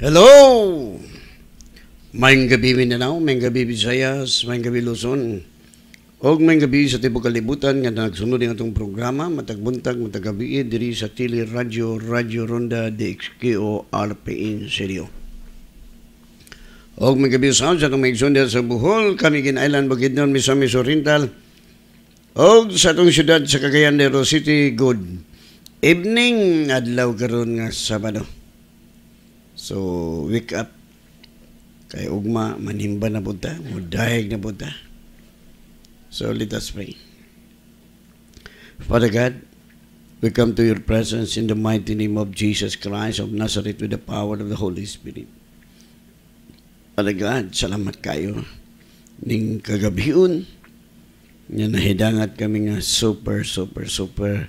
Hello! Mayang gabi Mindanao, mayang gabi Visayas, mayang gabi Luzon. Og mayang gabi sa tibok kalibutan nga nagsunod ang atong programa, matagbuntag, matagabi, diri sa Tili Radio, Radio Ronda DXQ o RPN Serio. Og mayang gabi sa sa atong maigsundan sa Bohol, kami kinailan Bagidnon, Misamis Oriental, og sa atong syudad sa Cagayan de Rosity, good evening, adlaw karon nga Sabado. So, wake up. Kay ugma, manhimba na punta, mudahig na punta. So, let us pray. Father God, we come to your presence in the mighty name of Jesus Christ of Nazareth with the power of the Holy Spirit. Father God, salamat kayo ning kagabiun nga nahidangat kami nga super, super, super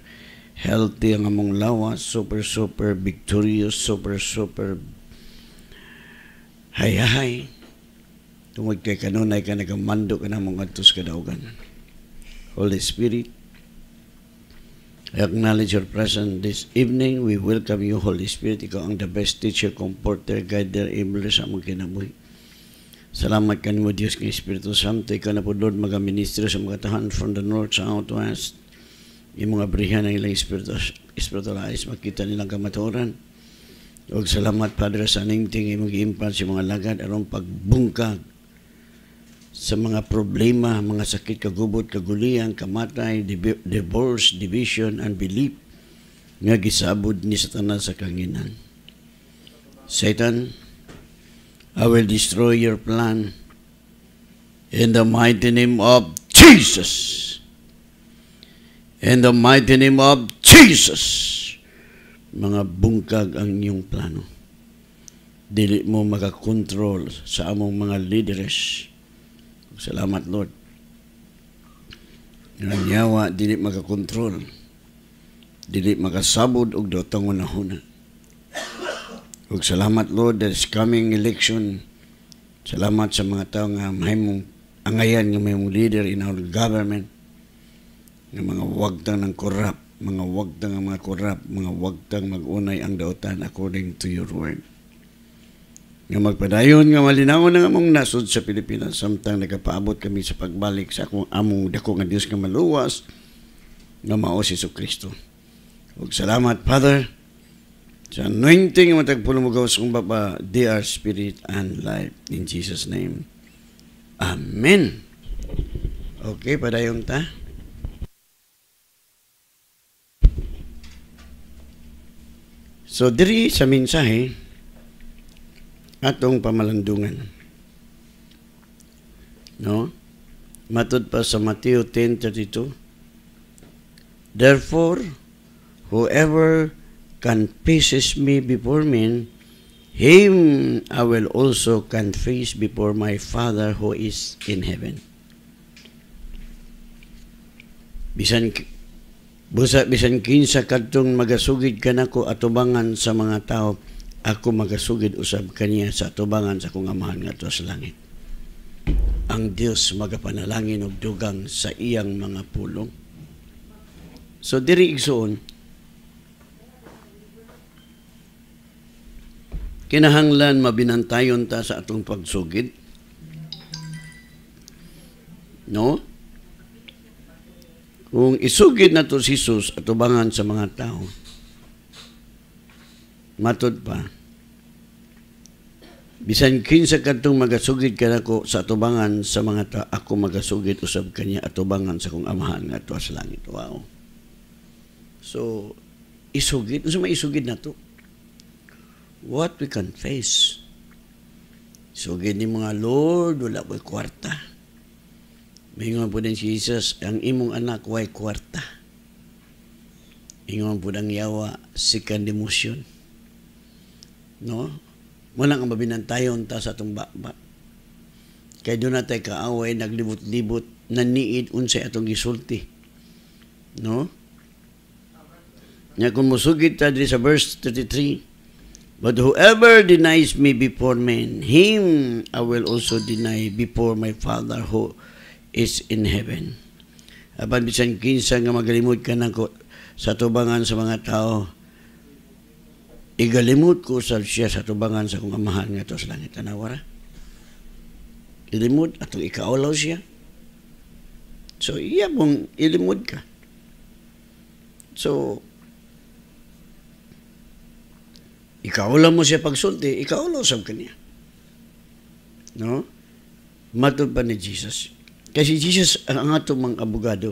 healthy ang among lawas, super, super victorious, super, super Hay-hay. Tungod kay kanunay ka nagamando ka na mga atos kadaugan. Holy Spirit, I acknowledge your presence this evening. We welcome you, Holy Spirit. Ikaw ang the best teacher, comforter, guider, enabler sa among kinabuhi. Salamat kanimo Diyos, kay Espiritu Santo. Ikaw na po, Lord, magaministro sa mga tahan from the north, south, west. Yung mga brihan ng ilang Espiritu eyes, makita nilang kamaturan o salamat, Padre, sa aningting mag-iimpan sa mga lagad arong pagbungkag sa mga problema, mga sakit, kagubot, kagulian, kamatay, div divorce, division, and belief nga gisabod ni Satanas sa kanginan. Satan, I will destroy your plan in the mighty name of Jesus. In the mighty name of Jesus mga bungkag ang iyong plano. Dili mo makakontrol sa among mga leaders. Salamat, Lord. Ang yawa, dili makakontrol. Dili makasabod og dotang unahuna. Ug salamat, Lord, this coming election. Salamat sa mga tao nga mahimong angayan nga may leader in our government ng mga wagtang ng corrupt mga wagdang ang mga korap, mga wagdang magunay ang daotan according to your word. Nga magpadayon nga malinawon ang among nasod sa Pilipinas samtang nagapaabot kami sa pagbalik sa akong among dako nga Dios nga maluwas nga mao si Kristo. Ug salamat Father sa anointing nga matagpulong mo gawas kong baba, dear spirit and life. In Jesus' name. Amen. Okay, padayong ta. So diri sa mensahe atong pamalandungan. No? Matod pa sa Matthew 10:32. Therefore, whoever confesses me before men, him I will also confess before my Father who is in heaven. Bisan Busa bisan kinsa kadtong magasugid kanako atubangan sa mga tao, ako magasugid usab kaniya sa atubangan sa kong amahan nga sa langit. Ang Dios magapanalangin og dugang sa iyang mga pulong. So diri igsoon kinahanglan mabinantayon ta sa atong pagsugid. No? Kung isugid na to si Jesus at ubangan sa mga tao, matod pa, bisan kinsa kadtong magasugid ka nako sa atubangan sa mga tao, ako magasugid usab kanya atubangan sa kong amahan nga tuwa sa langit. Wow. So, isugid, unsa may isugid na to? What we can face. Sugid ni mga Lord, wala ko'y kwarta Mingon po din si Jesus, ang imong anak way kwarta. Ingon po ng yawa si kandimusyon. No? Muna ang mabinantayon ta sa atong bakbak. Kay doon natin kaaway, naglibot-libot, naniid unsay atong gisulti. No? Nga kung musugit ta sa verse 33, But whoever denies me before men, him I will also deny before my Father who is in heaven. Apan bisan kinsa nga magalimot ka ng sa tubangan sa mga tao, igalimot ko sa siya sa tubangan sa kong amahan nga to sa langit tanawara. Ilimot at ikaulaw siya. So, iya mong ilimot ka. So, ikaulaw mo siya pagsulti, ikaulaw sa kanya. No? Matod pa ni Jesus, kasi Jesus ang ato mga abogado.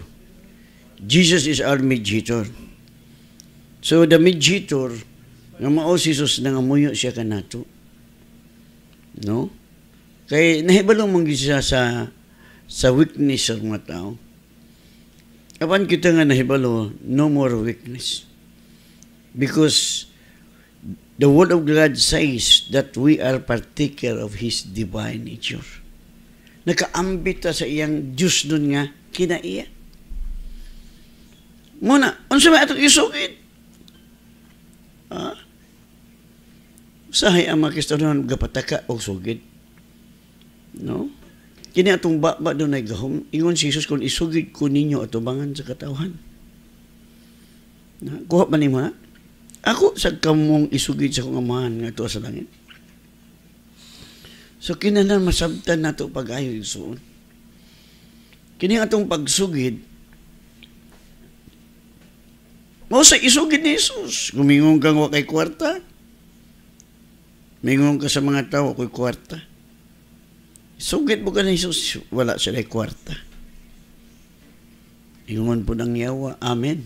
Jesus is our mediator. So the mediator, nga mao si Jesus na nga muyo siya kanato. No? Kay nahibalong mong siya sa sa weakness sa mga tao. Apan kita nga nahibalo, no more weakness. Because the Word of God says that we are partaker of His divine nature nakaambit ta sa iyang Diyos nun nga kinaiya. Muna, unsa may atong isugid? Ha? Ah, sahay ang mga Kristiyanon gapataka og sugid. No? Kini atong baba doon ay gahom. Ingon si Jesus kung isugid ko ninyo atubangan sa katawhan. Na, kuha pa ni mo Ako sa kamong isugid sa kong amahan nga tuwa sa langit. So kinahanglan masabtan nato pag-ayo igsuon. Kini atong pagsugid mao sa isugid ni Jesus. Gumingong kang wa kay kwarta. Mingong ka sa mga tao kay kwarta. Sugid mo ka ni Jesus, wala sila kwarta. Ingon po ng yawa. Amen.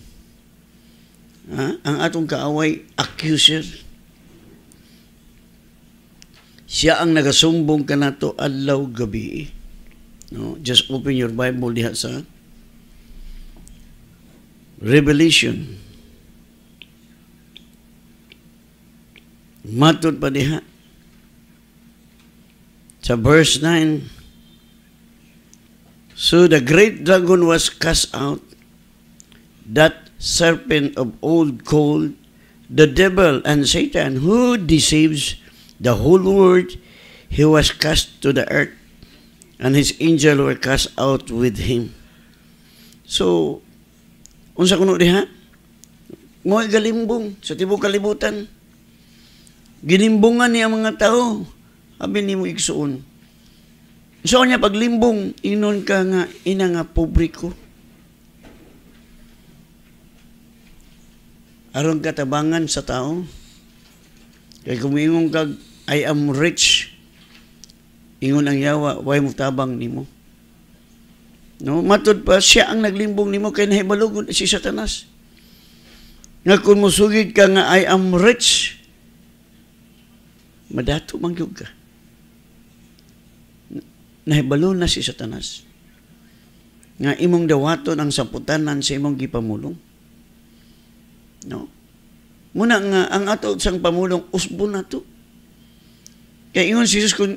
Ha? Ah, ang atong kaaway, accuser siya ang nagasumbong kanato adlaw gabi. No, just open your Bible diha sa Revelation. matud pa diha. Sa verse 9. So the great dragon was cast out, that serpent of old gold, the devil and Satan, who deceives the whole world, he was cast to the earth, and his angel were cast out with him. So, unsa kuno diha? Mga galimbong sa tibok kalibutan. Ginimbungan niya ang mga tao. Habi ni mo igsuon. So niya paglimbong, inon ka nga ina nga pobre Aron katabangan sa tao, Kay kung ingon kag, I am rich, ingon ang yawa, way mo tabang nimo. No, matod pa, siya ang naglimbong nimo kay nahibalugon si Satanas. Nga kung musugid ka nga, I am rich, madato mangyog ka. Nahibalon na si Satanas. Nga imong dawaton ang saputanan sa imong gipamulong. No? Muna nga, ang ato sang Pamulong, usbo na to. Kaya ingon si Jesus, kung,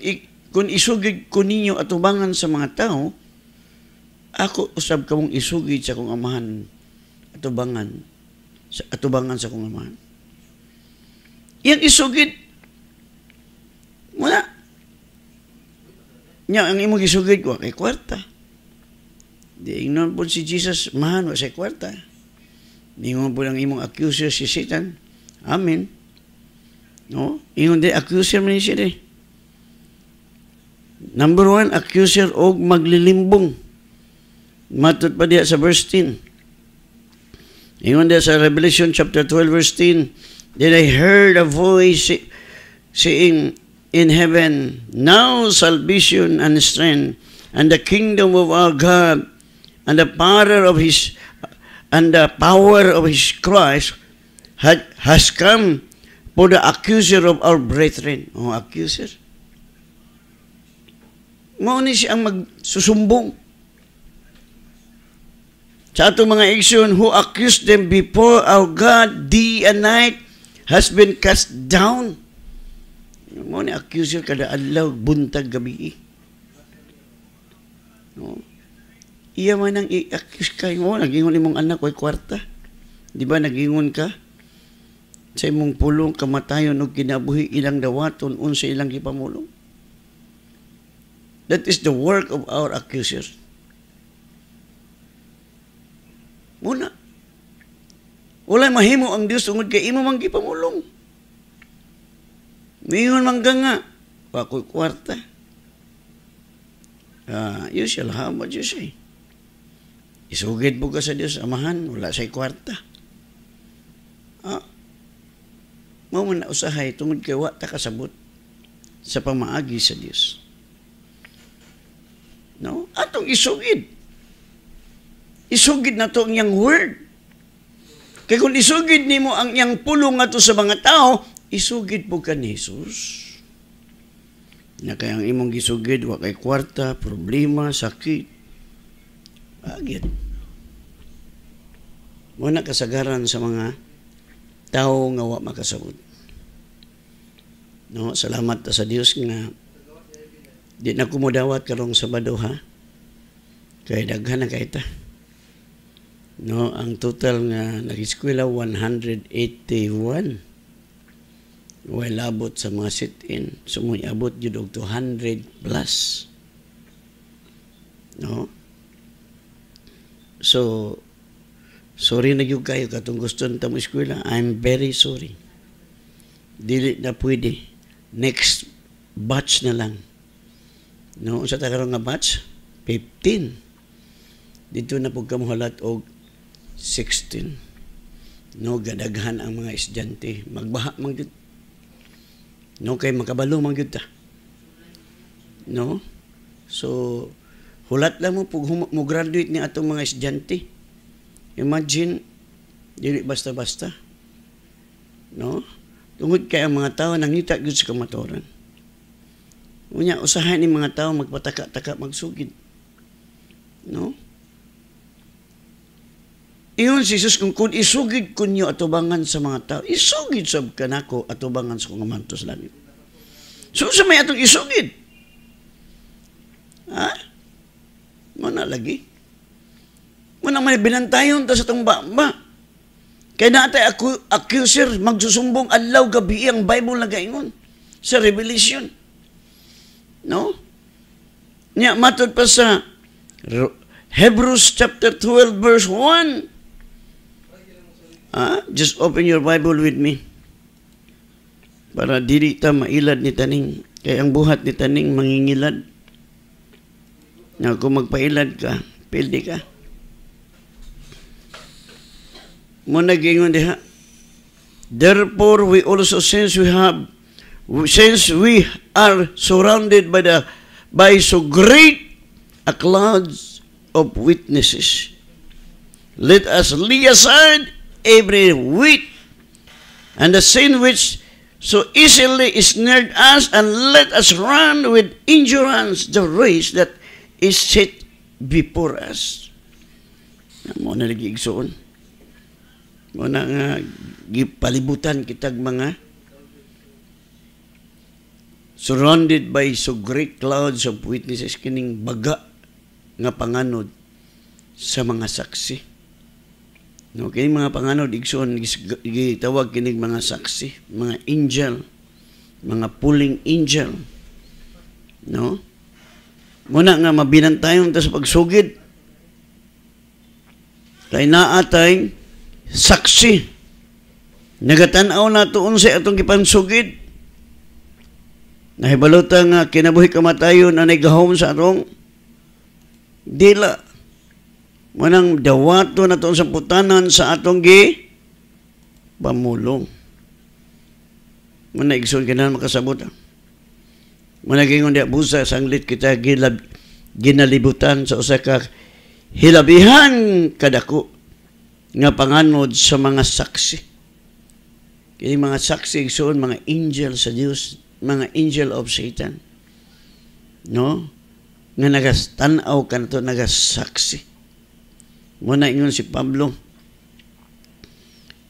kung isugid ko ninyo atubangan sa mga tao, ako usab ka mong isugid sa kong amahan, atubangan, sa atubangan sa kong amahan. Yang isugid, muna, nya ang imong isugid ko kay kwarta. Di ignon po si Jesus, mahan sa kwarta. Ningon po ang imong accuser si Satan, Amen. No? Ingon di, accuser man siya Number one, accuser og maglilimbong. Matod pa diya sa verse 10. Ingon diya sa Revelation chapter 12 verse 10, Then I heard a voice saying in heaven, Now salvation and strength and the kingdom of our God and the power of his and the power of his Christ has come for the accuser of our brethren. O, oh, accuser. Mauni siya ang magsusumbong. Sa ato mga igsoon, who accused them before our God day and night has been cast down. Mauni accuser kada Allah, buntag gabi. No? Oh. Iya man ang i-accuse kayo mo, nagingon imong anak ko'y kwarta. Di ba, nagingon ka? sa imong pulong kamatayon ug kinabuhi ilang dawaton unsa ilang gipamulong that is the work of our accusers muna wala mahimo ang Dios tungod kay imo man gipamulong mingon man ka nga pakoy kwarta ah, you shall have what you say isugid po ka sa Dios amahan wala say kwarta mao man usahay tungod kay wa ta kasabot sa pamaagi sa Dios. No? Atong isugid. Isugid na to ang iyang word. Kaya kung isugid nimo ang iyang pulong ato sa mga tao, isugid po ka ni Jesus. Na kaya ang imong gisugid, wa kay kwarta, problema, sakit. Agit. Muna kasagaran sa mga tawo nga wa makasugod. No, salamat sa Dios nga di na kumudawat karong Sabado ha. Kay daghan na kay ta. No, ang total nga nag-eskwela 181 while abot sa mga sit-in. So, abot yun og 200 plus. No? So, Sorry na gyud kayo katong gusto nita mo eskwela. I'm very sorry. Dili na pwede. Next batch na lang. No, sa tagarong nga batch, 15. Dito na pug kamuhalat og 16. No, gadaghan ang mga estudyante. Magbaha mang gyud. No, kay makabalo mang gyud ta. No? So, hulat lang mo pag mo graduate ni atong mga estudyante. Imagine, dili basta-basta. No? Tungod kay ang mga tao nangita gud sa kamatoran. Unya usahan ni mga tao magpataka-taka magsugid. No? Iyon si Jesus kung kun isugid kunyo atubangan sa mga tao, isugid sab kanako atubangan sa kong mantos langit. So sa may atong isugid. Ha? Mo na lagi. Muna man binantayon ta sa tong bamba. Kaya natay aku, accuser magsusumbong adlaw gabi ang Bible na gayon sa Revelation. No? Nya matod pa sa Hebrews chapter 12 verse 1. Ah, just open your Bible with me. Para diri ta mailad ni taning kay ang buhat ni taning mangingilad. Na kung magpailad ka, pildi ka. Mo nagingon diha. Therefore, we also since we have since we are surrounded by the by so great a cloud of witnesses, let us lay aside every weight and the sin which so easily snared us, and let us run with endurance the race that is set before us. Amo na nagigsoon. Muna nga gipalibutan kitag mga surrounded by so great clouds of witnesses kining baga nga panganod sa mga saksi no kining mga panganod igsoon gitawag kining mga saksi mga angel mga pulling angel no muna nga mabinantayon tayo sa pagsugid kay naa saksi nagatanaw na tuon sa atong gipansugid nahibalota nga kinabuhi kamatayon na nagahom sa atong dila manang dawato na tuon sa putanan sa atong gi pamulong muna igsoon ka na makasabot ah. muna di abusa sanglit kita gilab, ginalibutan sa usa ka hilabihan kadako nga panganod sa mga saksi. Kini mga saksi igsoon mga angel sa Dios, mga angel of Satan. No? Nga nagastan-aw kanto nagasaksi. Muna ingon si Pablo,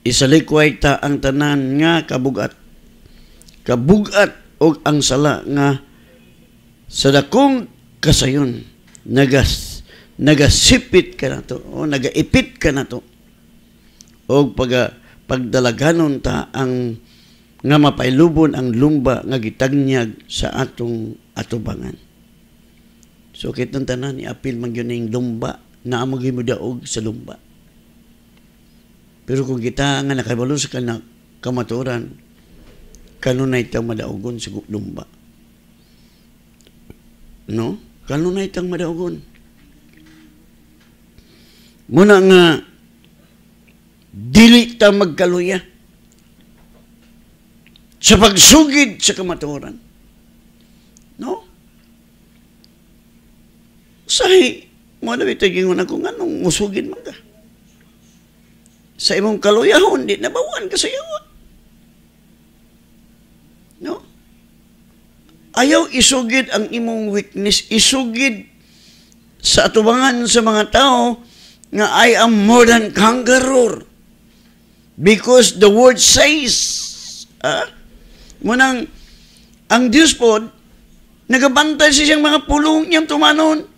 isalikway ta ang tanan nga kabugat. Kabugat o ang sala nga sa dakong kasayon nagas nagasipit ka na to o nagaipit ka na to o pag pagdalaganon ta ang nga mapailubon ang lumba nga gitagnyag sa atong atubangan. So kitang tanan ni apil man gyud ning lumba na amo gimudaog sa lumba. Pero kung kita nga nakabalo sa kana kamaturan kanunay tang madaugon sa lumba. No? Kanunay tang madaogon. Muna nga Dili ta magkaluya sa pagsugid sa kamatuoran. No? Sahi, mo na bito gingon ako nga nung musugin man Sa imong kaluyahon, hindi nabawan ka sa iyawa. No? Ayaw isugid ang imong weakness, isugid sa atubangan sa mga tao nga I am more than conqueror. Because the word says, ah, munang, ang Diyos po, nagabantay sa siyang mga pulong niyang tumanon.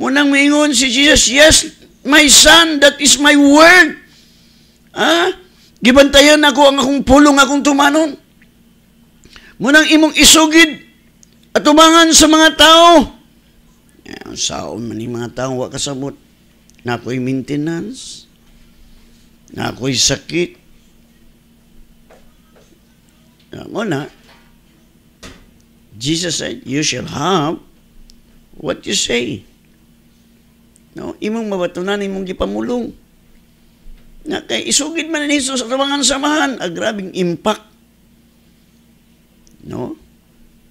Munang mingon si Jesus, Yes, my son, that is my word. Ah, gibantayan ako ang akong pulong akong tumanon. Munang imong isugid at tumangan sa mga tao. Ang saon man ni mga tao, wakasabot na ako'y maintenance na ako'y sakit. Ang una, Jesus said, you shall have what you say. No? Imong mabatunan, imong gipamulong. Na kay isugid man ni Jesus sa tawangan samahan, ang grabing impact. No?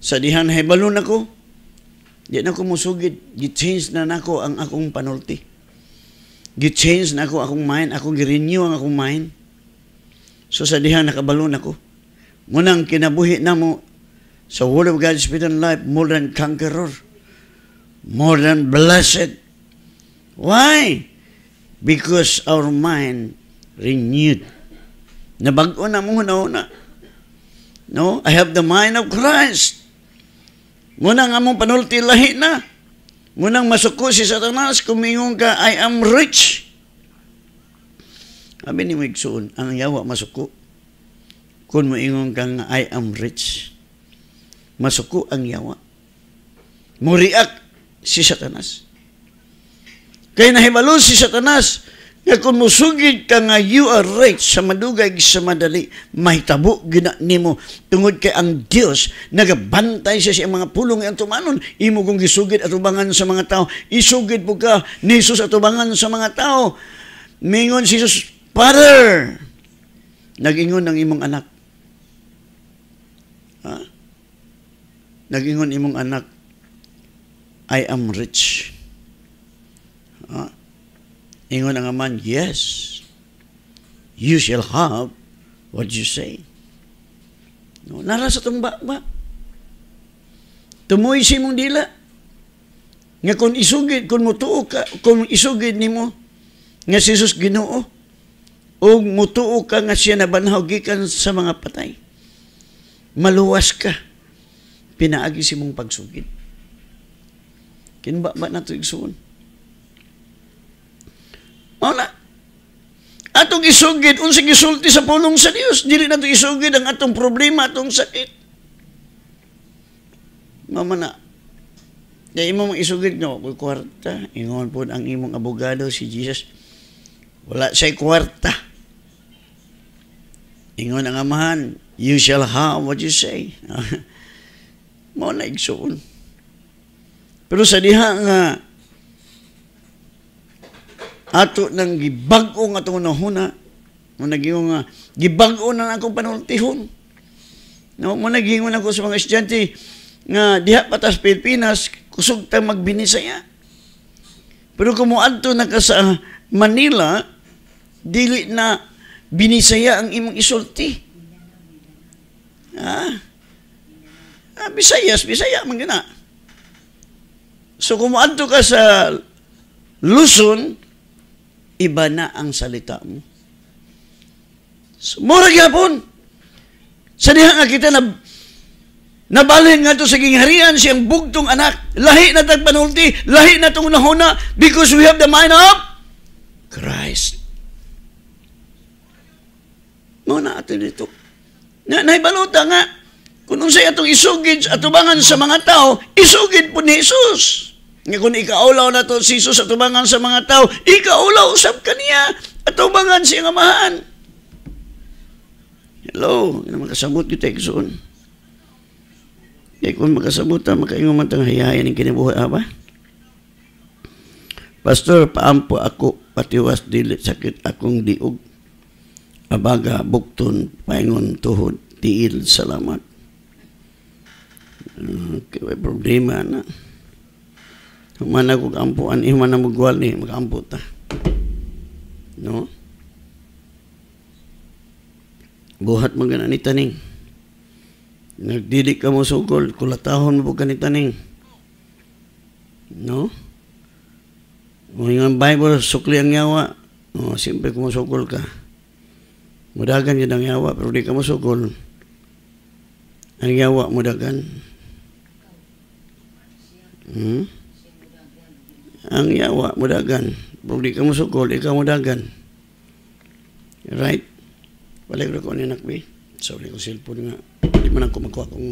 Sa dihan, hebalo na ko. Di na ko musugid. Gi-change na nako ang akong panulti Gi-change na ako akong mind, ako gi-renew ang akong mind. So sa dihang nakabalon ako. Ngunang kinabuhi na mo sa Word of God's Spirit Life, more than conqueror, more than blessed. Why? Because our mind renewed. Nabago na mo na una. No, I have the mind of Christ. Muna nga mong panulti lahi na. Ngunang masuko si Satanas, kumingon ka, I am rich. Sabi ni Migsoon, ang yawa masuko. Kung moingon ka nga, I am rich. Masuko ang yawa. Muriak si Satanas. Kaya nahibalo si Satanas, nga kung musugid ka nga you are right sa madugay sa madali, mahitabo gina nimo tungod kay ang Dios nagabantay siya sa mga pulong ang tumanon imo kung gisugid at ubangan sa mga tao isugid po ka ni Jesus at ubangan sa mga tao mingon si Jesus Father nagingon ang imong anak ha? nagingon imong anak I am rich ha? Ingon ang aman, yes, you shall have what you say. No, narasa tong ba? Tumoy si mong dila. Nga kung isugid, kung mutuo ka, kung isugid ni mo, nga si Jesus ginoo, o mutuo ka nga siya nabanhaw gikan sa mga patay. Maluwas ka. Pinaagi si mong pagsugid. Kinba ba nato igsuon? Mao Atong isugid, unsa gisulti sa pulong sa Dios, dili nato isugid ang atong problema, atong sakit. Mama na. Kaya imo mong isugid no, kuy kwarta, ingon po ang imong abogado si Jesus. Wala say kwarta. Ingon ang amahan, you shall have what you say. Mao na igsuon. Pero sa diha nga, ato nang gibag-o nga atong nahuna mo naging nga gibag-o na akong panultihon no mo naging na ko sa mga estudyante nga diha patas Pilipinas kusog tang magbinisaya pero kung mo adto na ka sa Manila dili na binisaya ang imong isulti Ah, ah, bisayas bisaya man gina so kung mo ka sa Luzon iba na ang salita mo. So, mura gyapon. Sa diha nga kita na nabalhin nga to sa gingharian siyang bugtong anak. Lahi na tagpanulti, lahi na tong nahuna because we have the mind of Christ. Mo na ato dito. Na naibaluta nga kung unsay atong isugid atubangan sa mga tao, isugid po ni Jesus. Nga kung ikaulaw na to si Jesus at ubangan sa mga tao, ikaulaw usap kaniya at ubangan siya ngamahan. Hello, nga makasabot kita iksoon. Kaya kung makasabot ang makaingon man tang hayayan ng kinabuhay, aba? Pastor, paampo ako patiwas dili sakit akong diog. Abaga, bukton, paingon, tuhod, tiil, salamat. Uh, ah, okay, problema na. Humana ko kaampuan, humana eh, mo gwal ni, eh, makaampo ta. No? Buhat mo ganani taning. Nagdidik ka mo sukol, kulatahon mo ganani taning. No? O yung Bible, sukli ang yawa. O, oh, simple kumusukol ka. Mudagan yun ang yawa, pero di ka musukol. Ang yawa, mudagan. Hmm? ang yawa mo dagan. Pag di ka mo sukol, ikaw mo Right? Balik rin ko ni nakbi. Sorry ko cellphone nga. Hindi man ako magkuha kong...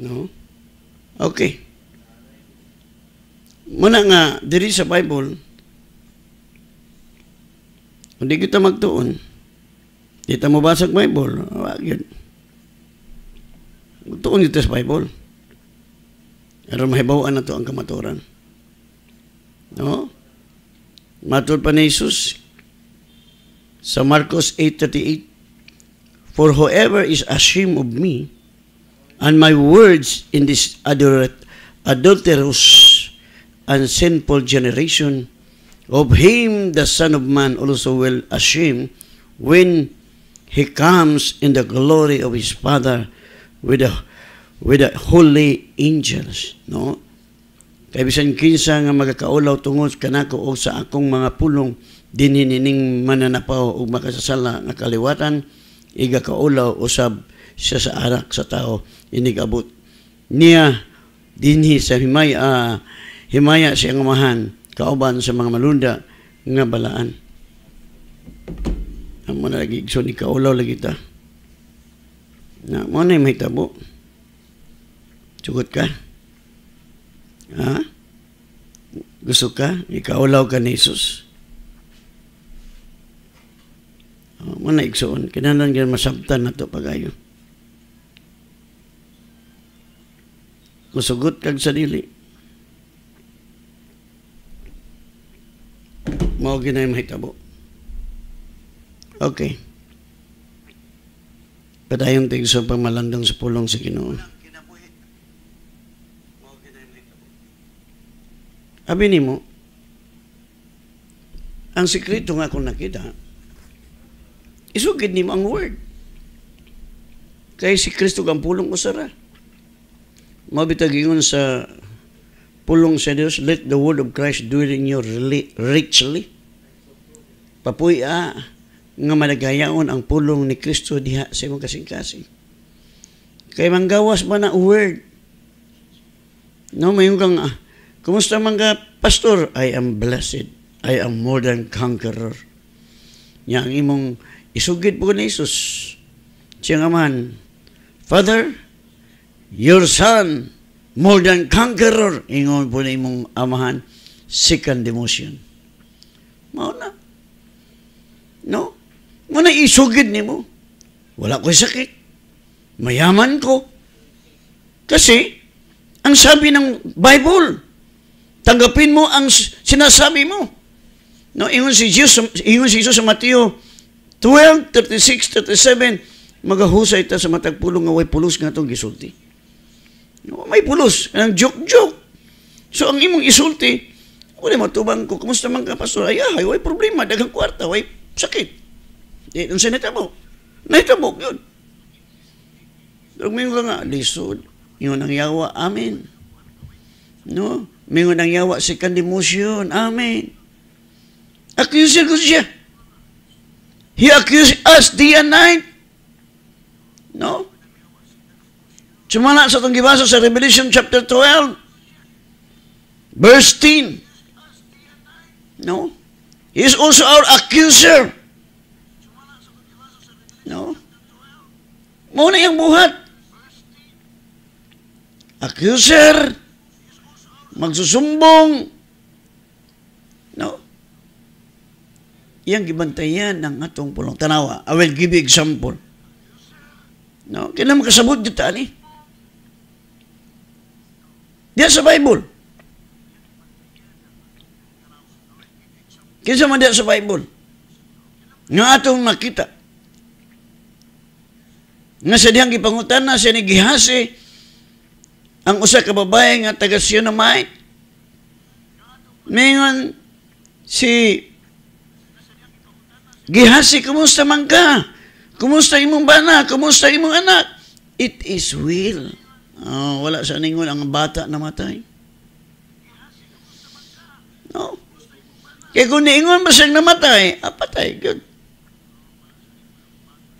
No? Okay. Muna nga, diri sa Bible, hindi kita magtuon. Dito mo basag Bible. Wag yun. Magtuon dito sa Bible. Aron mahibawaan na to ang kamaturan. No? Matod pa ni Jesus sa Marcos 8.38 For whoever is ashamed of me and my words in this adulterous and sinful generation, of him the Son of Man also will ashamed when he comes in the glory of his Father with the with the holy angels, no? Kay bisan kinsa nga magakaulaw tungod kanako o sa akong mga pulong dinhinining mananapaw ug makasasala nga kaliwatan iga kaulaw usab siya sa anak sa tao inigabot niya dinhi sa himaya uh, himaya siya nga mahan kauban sa mga malunda nga balaan amo na lagi igsoon ni kaulaw lagi ta na mo na mahitabo Sugot ka? Ha? Gusto ka? Ikaulaw ka ni Jesus. Oh, Muna igsoon. Kinanan ganyan masabtan na ito pagayo. Musugot kag sarili. dili. Mao ginay mahitabo. Okay. Padayong tigso pamalandang sa pulong sa Ginoo. Abi nimo, ang sikreto nga akong nakita, isugid nimo ang word. Kay si Kristo ang pulong usara. Mabitag yun sa pulong sa Dios, let the word of Christ dwell in you richly. Papuy a ah, nga malagayaon ang pulong ni Kristo diha sa imong kasing-kasing. Kay manggawas ba na word? No, mayong kang ah, Kumusta mga pastor? I am blessed. I am more than conqueror. Niya ang imong isugid po ni Jesus. Siya nga man, Father, your son, more than conqueror, ingon po ni imong amahan, second demotion. Mao na. No? Muna isugid ni mo. Wala ko'y sakit. Mayaman ko. Kasi, ang sabi ng Bible, Tanggapin mo ang sinasabi mo. No, ingon si Jesus, ingon si Jesus sa Mateo 12, 36, 37, magahusay ta sa matag pulong nga way pulos nga itong gisulti. No, may pulos, kanang joke-joke. So ang imong isulti, wala matubang ko, kumusta man ka, pastor? Ay, ay, way problema, dagang kwarta, way sakit. Eh, nung sinitabo. Naitabok yun. Pero may nga, lisod, yun ang yawa, amin. No? Mingon ang yawa sa kandimusyon. Amen. Accuser ko siya. He accused us day and night. No? Sumala sa itong gibasa sa Revelation chapter 12, verse 10. No? He is also our accuser. No? Muna yung buhat. Accuser. Accuser magsusumbong. No? Iyang gibantayan ng atong pulong tanawa. I will give you example. No? Kaya makasabot dito, ani? Diyan sa Bible. Kinsa man diyan sa Bible. Nga atong nakita. Nga sa diyang gipangutan na siya ni Gihase, ang usa ka babae nga taga Sionamite. Mingon si Gihasi, kumusta man ka? Kumusta imong bana? Kumusta imong anak? It is will. Oh, ah, wala sa ningon ang bata namatay. No. Kaya kung niingon ba siyang namatay, apatay, ah, good.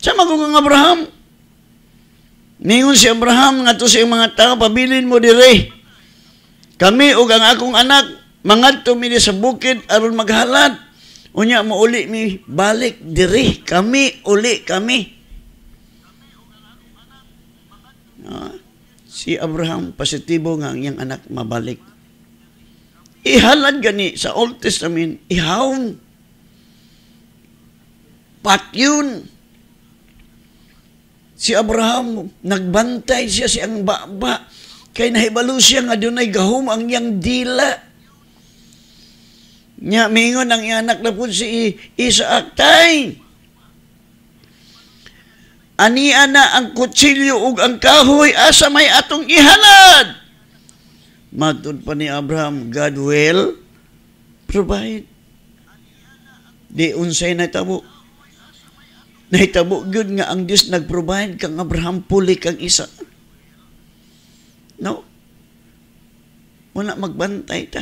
Sama ko kang Abraham, Ningon si Abraham nga to sa mga tao, pabilin mo dire. Kami ug ang akong anak, mangadto mi sa bukid aron maghalad. Unya mo uli mi balik dire. Kami uli kami. si Abraham positibo nga ang iyang anak mabalik. Ihalad gani sa Old Testament, ihawon. Patyun. Patyun si Abraham, nagbantay siya ang baba. Kay nahibalo siya nga dunay gahom ang iyang dila. Nya mingon ang anak na po si Isaac tay. Ani ana ang kutsilyo ug ang kahoy asa may atong ihalad. Matod pa ni Abraham, God will provide. Di unsay na tabo Nahitabo gud nga ang Dios nag-provide kang Abraham puli kang isa. No? Wala magbantay ta.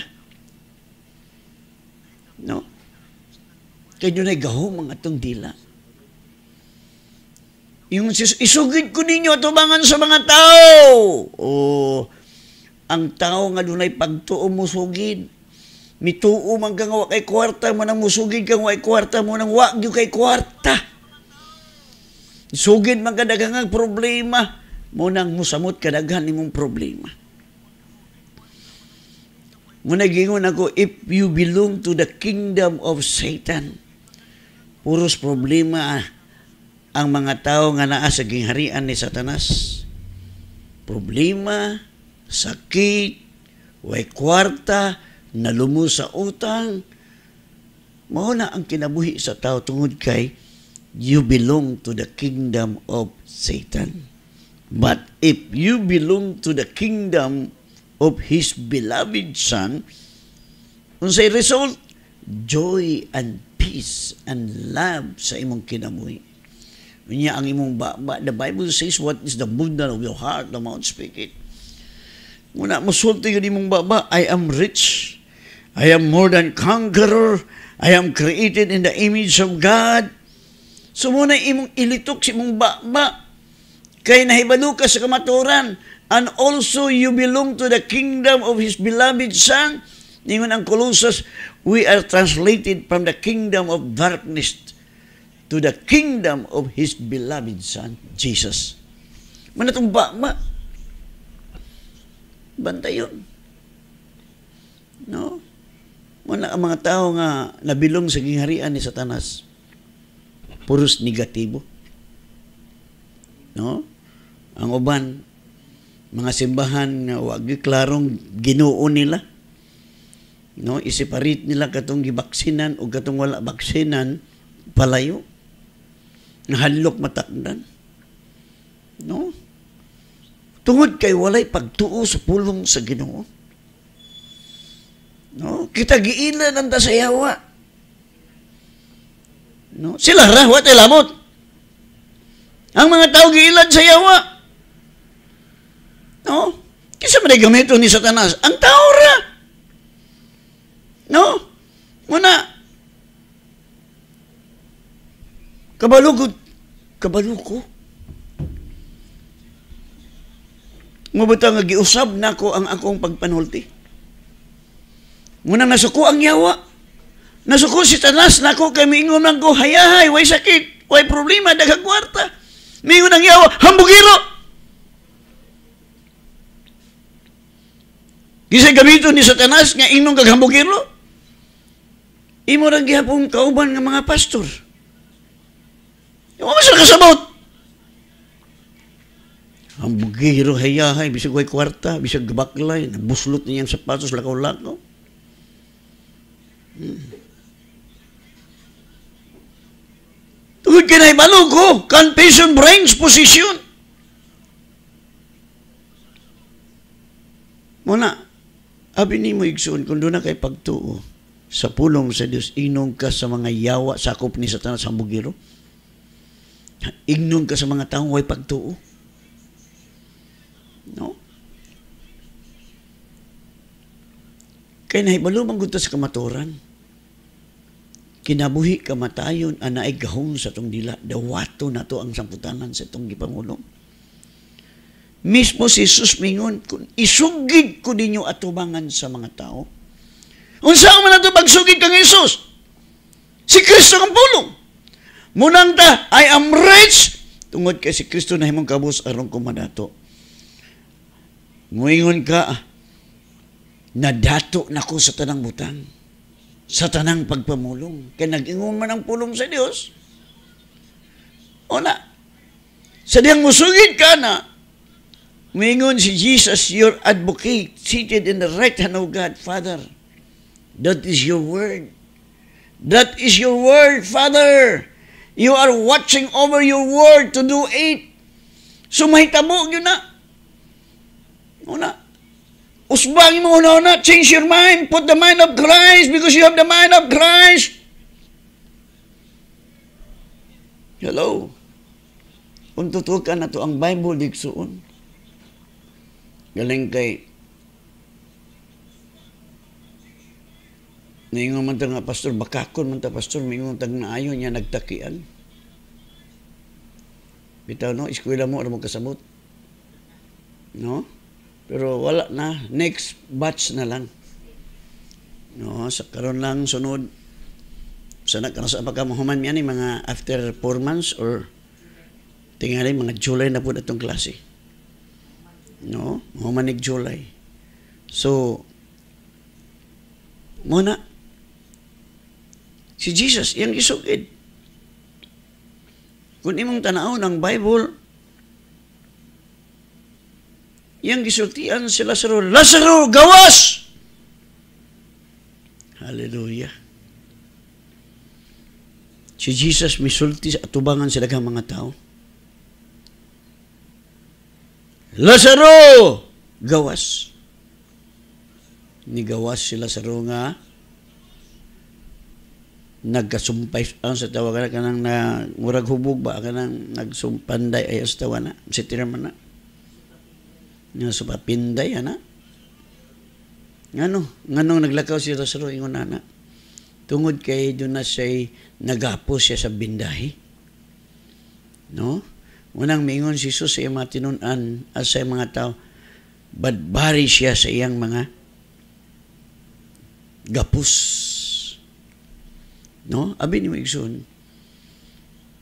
No? Kaya nyo nagahom mga itong dila. Yung isugid ko ninyo tubangan sa mga tao. O ang tao nga dunay pagtuo mo sugid. Mituo man kang wa kay kwarta mo nang musugid kang wa kay kwarta mo nang wa kay kwarta. Sugid man kadaghangang problema, munang nang musamot kadaghan nimong problema. Muna gingon ako, if you belong to the kingdom of Satan, puros problema ang mga tao nga naa sa gingharian ni Satanas. Problema, sakit, way kwarta, nalumo sa utang. Mao na ang kinabuhi sa tao tungod kay you belong to the kingdom of Satan. But if you belong to the kingdom of His beloved Son, unsay result? Joy and peace and love sa imong kinabuhi. Unya ang imong baba, the Bible says, what is the bundle of your heart, the mouth speak it. Muna, musulti yun imong baba, I am rich, I am more than conqueror, I am created in the image of God, So muna imong ilitok si mong baba. Kay nahibalo ka sa kamaturan. And also you belong to the kingdom of His beloved Son. Ningon ang Colossus, we are translated from the kingdom of darkness to the kingdom of His beloved Son, Jesus. Manatong ba Banta yun. No? Wala ang mga tao nga nabilong sa gingharian ni Satanas puros negatibo. No? Ang uban, mga simbahan nga wag klarong ginuo nila. No, isiparit nila katong gibaksinan o katong wala baksinan palayo. Nahalok matakdan. No? Tungod kay walay pagtuo sa pulong sa Ginoo. No? Kita giilan ang tasayawa. No? Sila ra, wat ilamot. Ang mga tao giilad sa yawa. No? Kisa man gamito ni Satanas. Ang tao ra. No? Muna, kabalugod, kabaluko. Mabata nga giusab na ko ang akong pagpanulti. Muna nasuko ang yawa. Nasuko si Tanas, nako kay mingunan ko, hayahay, way sakit, way problema, daghang kwarta. Mingunan yawa, hambugiro! Gisay gamito ni Satanas nga inong kaghambugiro. Imo ra gihapon kauban ng mga pastor. Imo sila kasabot. Ang hayahay, bisag way kwarta, bisag baklay, nabuslot niya ang sapatos, lakaw-lakaw. Hmm. We kinaibalog ko. Oh. Confession brings position. Muna, abi ni mo igsoon, kung doon na kay pagtuo, sa pulong sa Dios, inong ka sa mga yawa, sakop ni satanas ang bugiro. Ignon ka sa mga taong way pagtuo. No? Kaya nahibalubang gunta sa kamaturan. Kinabuhi kamatayon ang naigahong sa itong dila. Dawato na to ang samputanan sa itong gipangulo. Mismo si Jesus mingon, isugid ko ninyo atubangan sa mga tao. Unsa man ato pagsugid kang Jesus? Si Kristo ang pulong. Munang ta, I am rich tungod kay si Kristo na himong kabus aron ko manato. Nguingon ka, nadato na ko sa tanang butang sa tanang pagpamulong. Kay nag-ingon man ang pulong sa Dios. Una, sa diyang musugid ka na, mingon si Jesus, your advocate, seated in the right hand of God, Father. That is your word. That is your word, Father. You are watching over your word to do it. So tabo yun na. Una, Usbangin mo una-una, change your mind, put the mind of Christ because you have the mind of Christ. Hello? Kung tutukan na to ang Bible, digsoon. Galing kay Ningon man nga pastor, bakakon man ta pastor, mingon tag naayon niya nagtakian. Bitaw no, iskwela mo, ano mo kasamot? No? Pero wala na. Next batch na lang. No, sa karon lang sunod Sana sa nagkaroon sa pagkamuhuman yan, mga after 4 months or tingali mga July na po na itong klase. No? Muhumanig July. So, muna, si Jesus, iyang isugid. Kung imong tanaw ng Bible, Yang gisultian si Lazaro, Lazaro, gawas! Hallelujah. Si Jesus misulti sa atubangan sa daghang mga tao. Lazaro, gawas. Nigawas si Lazaro nga nagkasumpay ang sa tawag ka nang na murag hubog ba kanang nang nagsumpanday ay astawa na si tiraman na nga sa papinday, ana. Ngano, nganong naglakaw si Rosro, ingon ana. Tungod kay doon na siya'y nagapos siya sa bindahi. No? Unang mingon si Jesus sa iyang mga tinunan at sa mga tao, badbari siya sa iyang mga gapos. No? Abi ni Migson,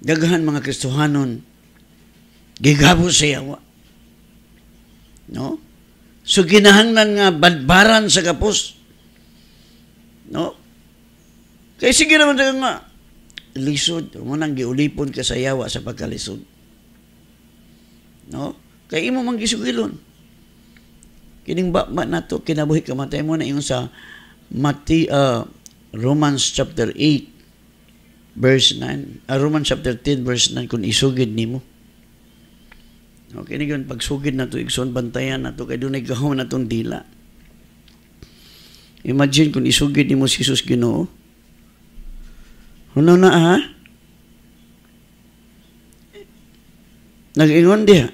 daghan mga Kristohanon, gigapos siya. iyawa. No? So ginahanglan nga badbaran sa kapos. No? Kay sige naman tayo nga, lisod, mo nang giulipon ka sa yawa sa pagkalisod. No? Kay imo mang gisugilon. Kining bakba na to, kinabuhi kamatay mo na yung sa Mati, uh, Romans chapter 8, verse 9, uh, ah, Romans chapter 10, verse 9, kung isugid nimo. mo. No, kini yun, pagsugid na to, igsoon bantayan na to, kay doon gahom na tong dila. Imagine kung isugid ni mo si Jesus Ginoo. Huno na ha? Nag-ingon diha.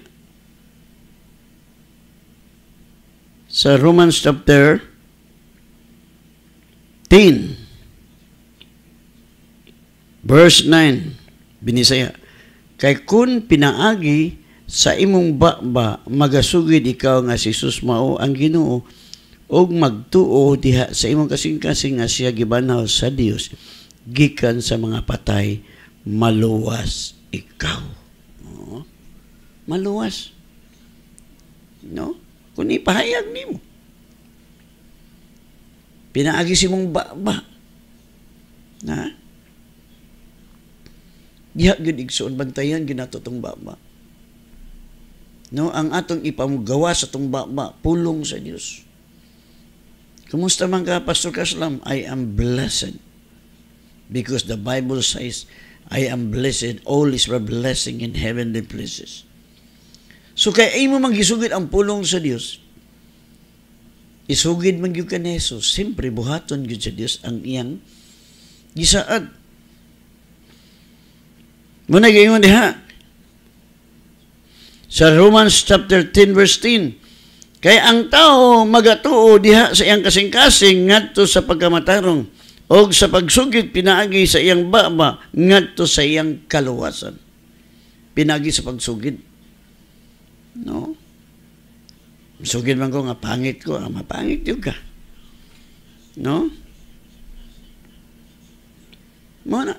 Sa Romans chapter 10 verse 9 binisaya kay kun pinaagi sa imong bakba magasugid ikaw nga si Jesus mao ang Ginoo og magtuo diha sa imong kasing-kasing nga siya gibanaw sa Dios gikan sa mga patay maluwas ikaw no? maluwas no kun ipahayag nimo pinaagi si mong bakba na diha gud igsoon bantayan ginato tong bakba no ang atong ipamugawa sa tong baba pulong sa Dios kumusta man ka pastor Kaslam I am blessed because the Bible says I am blessed all is my blessing in heavenly places so kay ay mo magisugid ang pulong sa Dios isugid man gyud kan Jesus simpre buhaton gyud sa Dios ang iyang gisaad Muna na gayon diha sa Romans chapter 10 verse 10. Kay ang tao magatuo diha sa iyang kasing-kasing ngadto sa pagkamatarong o sa pagsugid pinaagi sa iyang baba ngadto sa iyang kaluwasan. Pinaagi sa pagsugid. No? Sugid man ko nga pangit ko, ah, mapangit yun ka. No? Muna.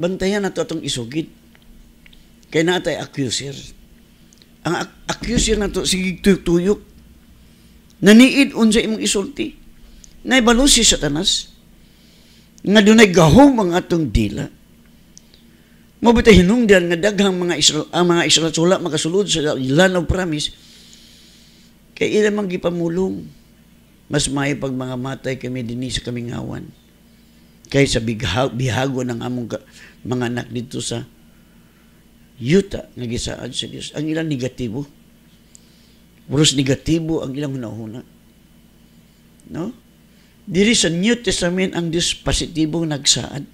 Bantayan na to itong isugid. Kay tay accuser. Ang accuser na to, sige tuyok. Naniid unsa imong isulti. Naibalo si satanas. Nga dunay gahom ang atong dila. Mabita hinungdan nga daghang mga Israel, ang mga Israel sula makasulod sa land of promise. Kay ila man gipamulong. Mas may pag mga matay kami dinhi sa kamingawan. Kaysa bigha, bihago ng among ka, mga anak dito sa yuta nga gisaad sa Dios ang ilang negatibo buros negatibo ang ilang hunahuna no diri sa New Testament ang Dios positibong nagsaad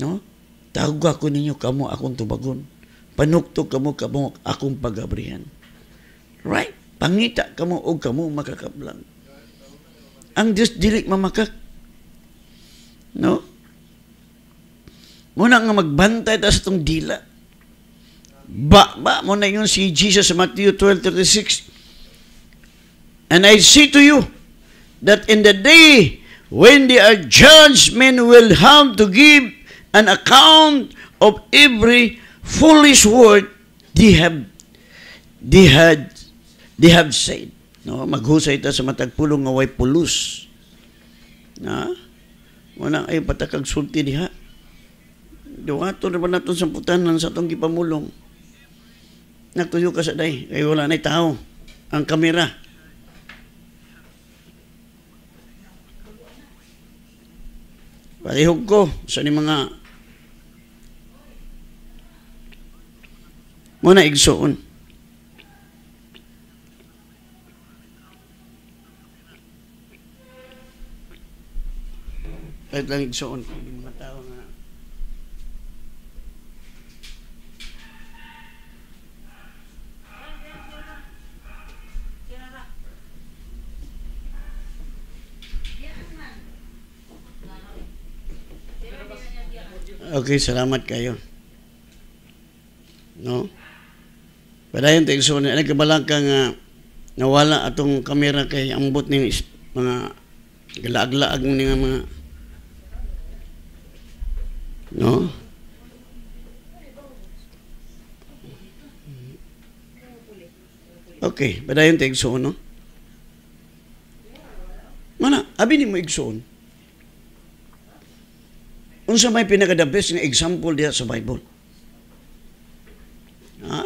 no tawag ako ninyo kamo akong tubagon panukto kamo kamo akong pagabrihan right pangita kamo og kamo makakablang ang Dios dili mamakak no Muna nga magbantay ta sa itong dila. Ba, ba, mo yun si Jesus sa Matthew 12.36. And I say to you, that in the day when the are men will have to give an account of every foolish word they have they had they have said. No, maghusay ta sa matag pulong nga way pulos. Na, wala ay patakag sulti diha. Duwato naman nato sa putanan sa atong pamulong. Nagtuyo ka sa day, kay wala na'y tao. Ang kamera. Palihog ko sa ni mga muna igsoon. Kahit lang igsoon ko. Okay, salamat kayo. No? Padayon tayo so, nagkabalang ka nga nawala atong kamera kay ambot ni mga galaag-laag ni mga No? Okay, padayon tayo so, no? Mana, abi ni mo igsoon. Unsa may pinaka the best nga example diha sa Bible? Ha?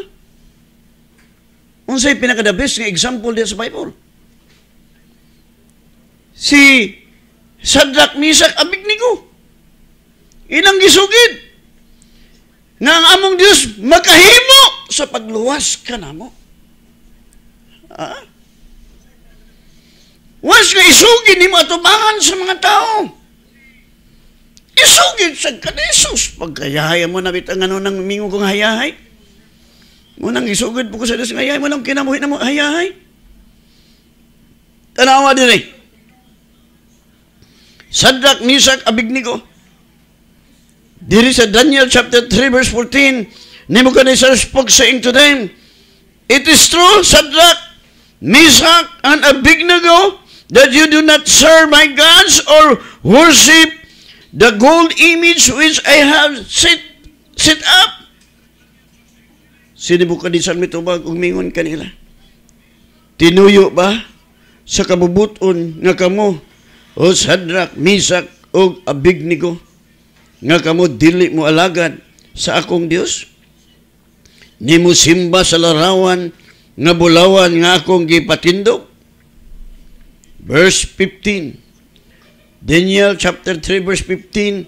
Unsay pinaka the best nga example diha sa Bible? Si Sadrach, Misak, Abignigo. Inang gisugid nga ang among Dios makahimo sa pagluwas kanamo. Ha? Was nga isugid nimo atubangan sa mga tawo. Isugid sa kanisus. Pagkayahaya mo nabit ang ano nang mingo kong hayahay. nang isugid po ko sa dasing hayahay mo nang kinamuhi na mo hayahay. Tanawa din eh. Sadrak Misak Abignigo. Diri sa Daniel chapter 3 verse 14, Nebuchadnezzar spoke saying to them, It is true, Sadrak, Meshach, and Abednego, that you do not serve my gods or worship the gold image which I have set, set up. Sinibukadisan mi tubag ug mingon kanila. Tinuyo ba sa kabubuton nga kamo o sadrak, misak o abignigo nga kamo dili mo alagad sa akong Dios? Nimo simba sa larawan nga bulawan nga akong gipatindog. Verse 15 Daniel chapter 3 verse 15,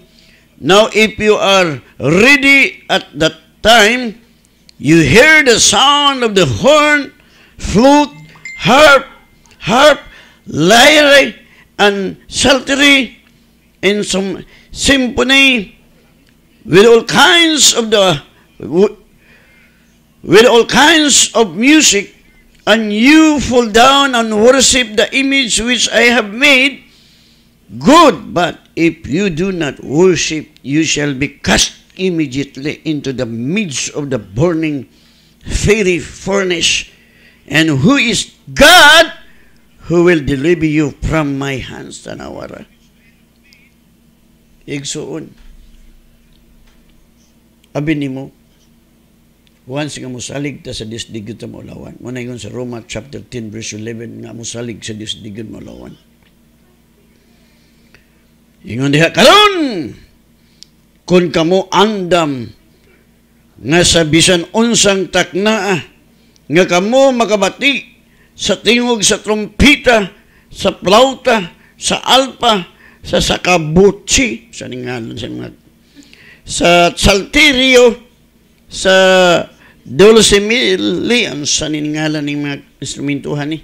Now if you are ready at that time, you hear the sound of the horn, flute, harp, harp, lyre, and psaltery, in some symphony, with all kinds of the with all kinds of music, and you fall down and worship the image which I have made, Good, but if you do not worship, you shall be cast immediately into the midst of the burning fiery furnace. And who is God who will deliver you from my hands? Tanawara. Igsuon. Abin ni mo, once nga musalig ta sa disdigit mo lawan. Muna yun sa Roma chapter 10 verse 11 nga musalig sa disdigit mo lawan Ingon diha karon kun kamo andam nga sa bisan unsang takna nga kamo makabati sa tingog sa trompita, sa plauta, sa alpa, sa sakabutsi, sa ningalan sa mga sa salterio, sa dulcimili, ang sa ningalan ng mga instrumentuhan ni. Eh.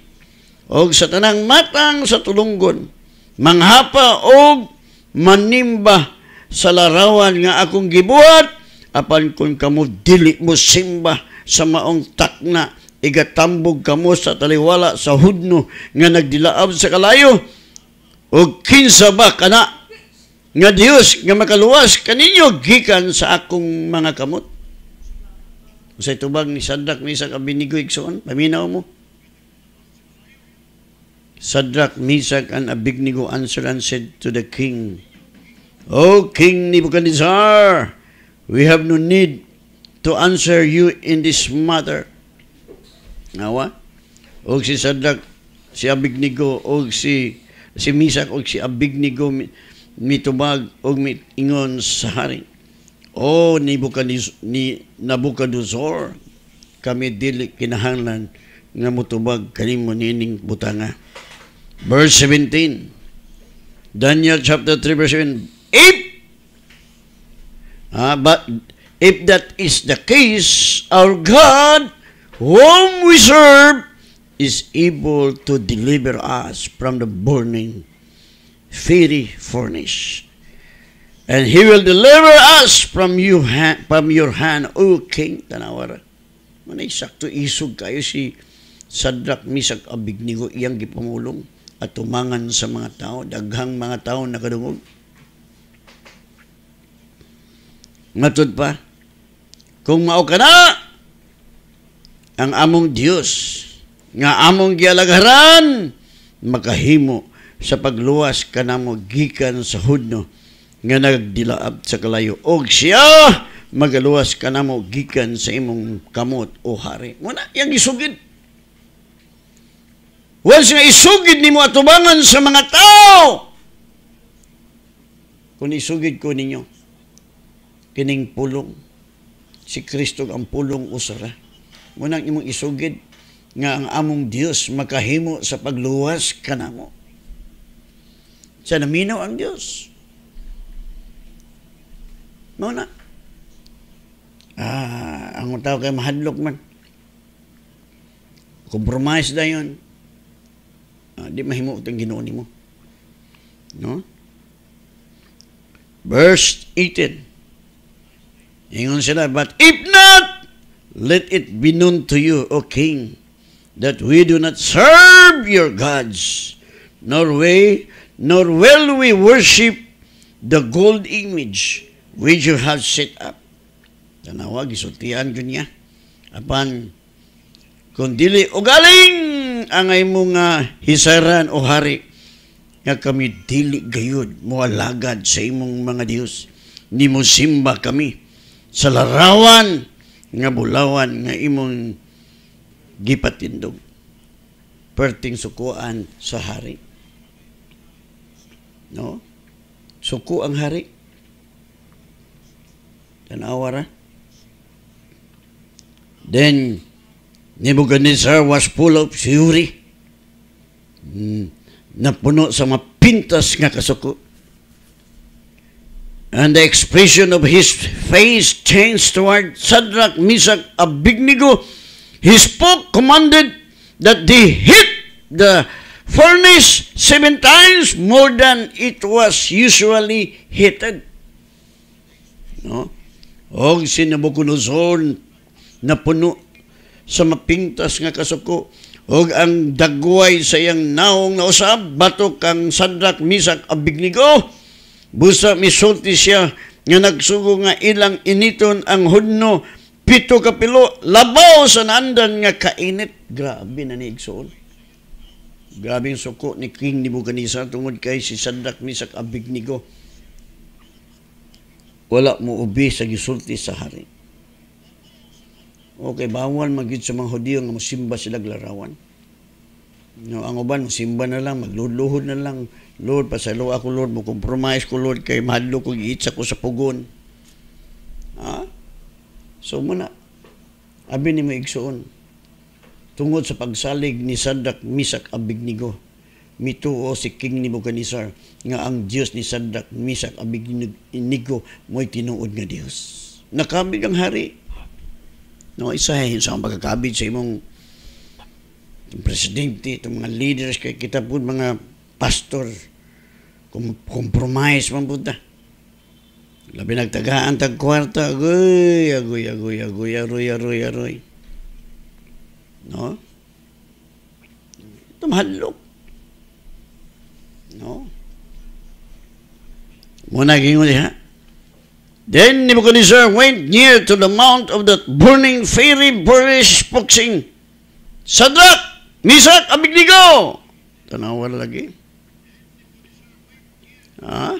O sa tanang matang sa tulunggon, manghapa og manimba sa larawan nga akong gibuhat apan kun kamo dili mo simba sa maong takna igatambog kamo sa taliwala sa hudno nga nagdilaab sa kalayo og kinsa ba kana nga Dios nga makaluwas kaninyo gikan sa akong mga kamot sa itubag ni Sadak ni sa kabinigoy soon paminaw mo Sadrach, Meshach, and Abignego answered and said to the king, O King Nebuchadnezzar, we have no need to answer you in this matter. Nawa? O si Sadrach, si Abignego, o si, si Meshach, o si Abignego, mitubag, o mitingon sa hari. O Nebuchadnezzar, kami dili kinahanglan nga mutubag kanimo nining butanga. Verse 17. Daniel chapter 3 verse 7. If ah, but if that is the case, our God whom we serve is able to deliver us from the burning fiery furnace. And he will deliver us from you hand, from your hand, O King Tanawara. Manay sakto isog kayo si Sadrach, Misak, Abignigo, iyang gipamulong at tumangan sa mga tao, daghang mga tao nakadungog. Matod pa, kung mao ka na, ang among Diyos, nga among gialagaran makahimo sa pagluwas mo gikan sa hudno nga nagdilaab sa kalayo og siya magaluwas mo gikan sa imong kamot o hari mo na yang gisugid Once na isugid nimo atubangan sa mga tao, kung isugid ko ninyo, kining pulong, si Kristo ang pulong usara. Munang imong isugid nga ang among Dios makahimo sa pagluwas kanamo. Sa naminaw ang Dios. Mao Ah, ang tao kay mahadlok man. Compromise na yun. Uh, di mahimo itong ginoon mo. No? Verse 18. Ingon sila, But if not, let it be known to you, O King, that we do not serve your gods, nor we, nor will we worship the gold image which you have set up. Tanawa, gisultihan ko niya. Apan, kung dili ugaling angay mo nga hisaran o hari nga kami dili gayud mo alagad sa imong mga Dios nimo simba kami sa larawan nga bulawan nga imong gipatindog perting sukuan sa hari no suko ang hari tanawa ra then Nebuchadnezzar was full of fury, hmm. napuno sa pintas nga kasuko. And the expression of his face changed toward Sadrach, Meshach, Abednego. He spoke, commanded that they hit the furnace seven times more than it was usually heated. No? Og si Nabucodonosor na sa mapintas nga kasuko og ang dagway sa iyang naong nausab batok kang Sadrak Misak Abignigo busa misulti siya nga nagsugo nga ilang initon ang hudno pito ka pilo labaw sa nandan nga kainit grabe na ni Igsoon grabe yung suko ni King Nebuchadnezzar tungod kay si Sadrak Misak Abignigo wala mo ubi sa gisulti sa hari Okay, kay bawal magid sa mga Hudiyo nga mosimba sila larawan. No, ang uban mosimba na lang, magluhod na lang. Lord, pasalo ako Lord, mo compromise ko Lord kay mahadlo ko giitsa ko sa pugon. Ha? So muna abi ni mo igsuon tungod sa pagsalig ni Sadak Misak Abignigo mituo si King Nebuchadnezzar nga ang Dios ni Sadak Misak Abignigo mo'y tinuod nga Dios nakabig ang hari No, isa isahin sa mga pagkakabit sa imong presidente, itong mga leaders, kay kita po mga pastor, kum compromise man po ta. Labi nagtagaan tag kwarta, agoy, agoy, agoy, agoy, aroy, aroy, aroy. No? Ito mahallok. No? Muna gingon ha. Then Nebuchadnezzar went near to the mount of that burning fiery burnish boxing. Sadrach, Misak, Abignigo! Tanawal lagi. Ha?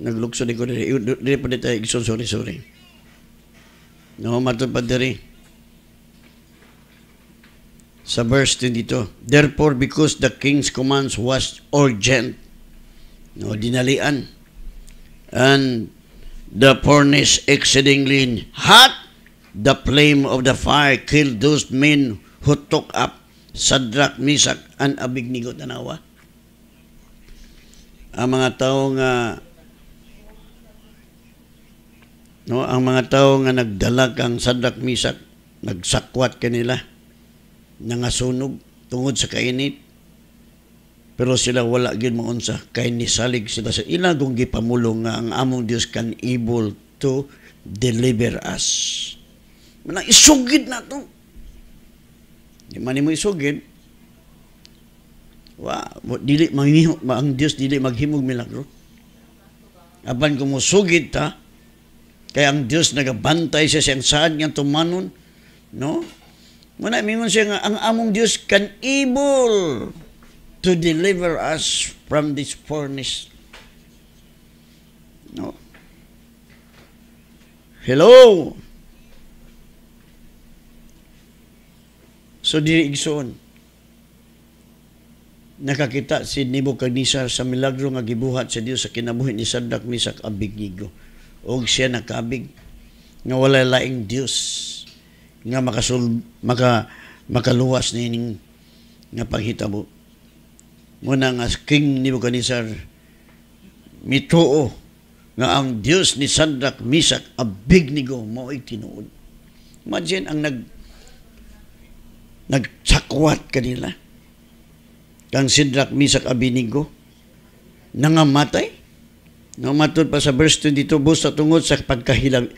Naglukso ni ko diri. Diri pa dito, igso, sorry, sorry. No, matupad diri. Sa verse dito. Therefore, because the king's commands was urgent, no, dinalian and the furnace exceedingly hot. The flame of the fire killed those men who took up Sadrach, Misak, and Abignigo Tanawa. Ang mga tao nga no, ang mga tao nga nagdala kang Sadrach, Misak, nagsakwat kanila, nangasunog tungod sa kainit pero sila wala gyud maunsa kay nisalig sila sa ila dong gipamulong nga ang among Dios can able to deliver us manang isugid na to di man mo isugid wa dili manghimo ang Dios dili maghimog milagro aban kumusugid ta kay ang Dios nagabantay siya sa saan nga tumanon no Muna, mingon siya nga, ang among Dios can able to deliver us from this furnace. No. Hello. So diri igsoon. Nakakita si Nebuchadnezzar sa milagro nga gibuhat sa Dios sa kinabuhi ni Sadak Misak sa Og siya nakabig nga wala laing Dios nga makasul maka makaluwas ni ning nga panghitabo. Muna nga king ni Bukanisar, mituo nga ang Dios ni Sandrak Misak Abignigo mao tinuod. Imagine ang nag nagsakwat kanila. Kang Sandrak Misak Abinigo nangamatay. Nangamatod pa sa verse 22 busa tungod sa pagkahilang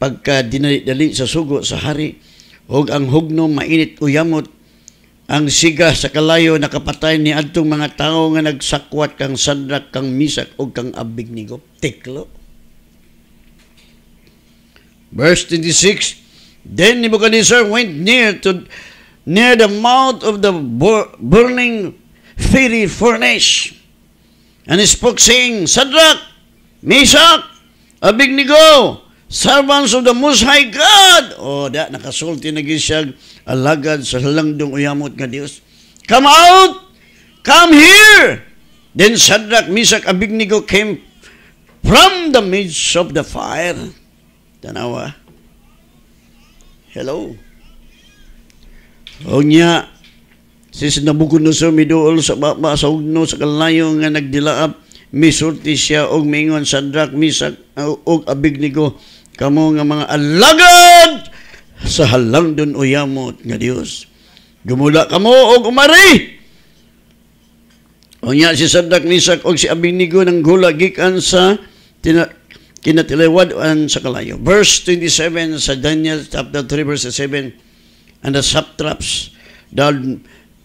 pagkadinali sa sugo sa hari og ang hugno mainit uyamot ang siga sa kalayo nakapatay ni adtong mga tao nga nagsakwat kang Sadrak kang Misak ug kang Abignigo teklo verse 26 then Nebuchadnezzar went near to near the mouth of the burning fiery furnace and he spoke saying Sadrak Misak Abignigo servants of the Most High God. O, oh, da, nakasulti na siya alagad sa langdong uyamot nga Dios. Come out! Come here! Then Shadrach, Meshach, Abignego came from the midst of the fire. Tanawa. Hello. O niya, si Nabucodonosor miduol sa baba sa ugno sa kalayo nga nagdilaap misulti siya og mingon sa Drak Misak og Abignigo kamo nga mga alagad sa halandon uyamot nga Dios gumula kamo og umari unya si Sadak Misak og si Abinigo nang gula gikan sa tina, an sa kalayo verse 27 sa Daniel chapter 3 verse 7 and the satraps the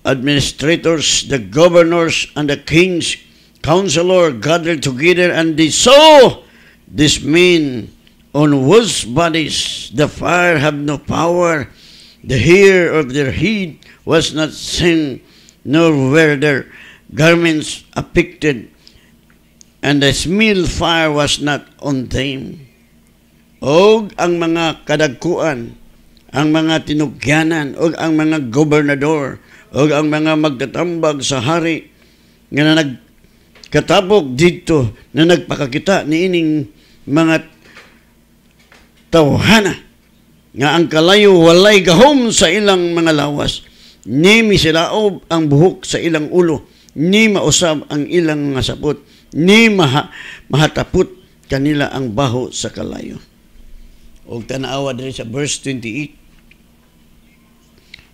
administrators the governors and the kings counselor gathered together and they saw this mean on whose bodies the fire had no power, the hair of their head was not singed, nor were their garments affected, and the smell fire was not on them. O ang mga kadagkuan, ang mga tinugyanan, o ang mga gobernador, o ang mga magtatambag sa hari, nga na nagkatabok dito na nagpakakita ni ining mga tawhana nga ang kalayo walay gahom sa ilang mga lawas ni misilaob ang buhok sa ilang ulo ni mausab ang ilang mga sapot ni maha, mahatapot kanila ang baho sa kalayo og tanawa diri sa verse 28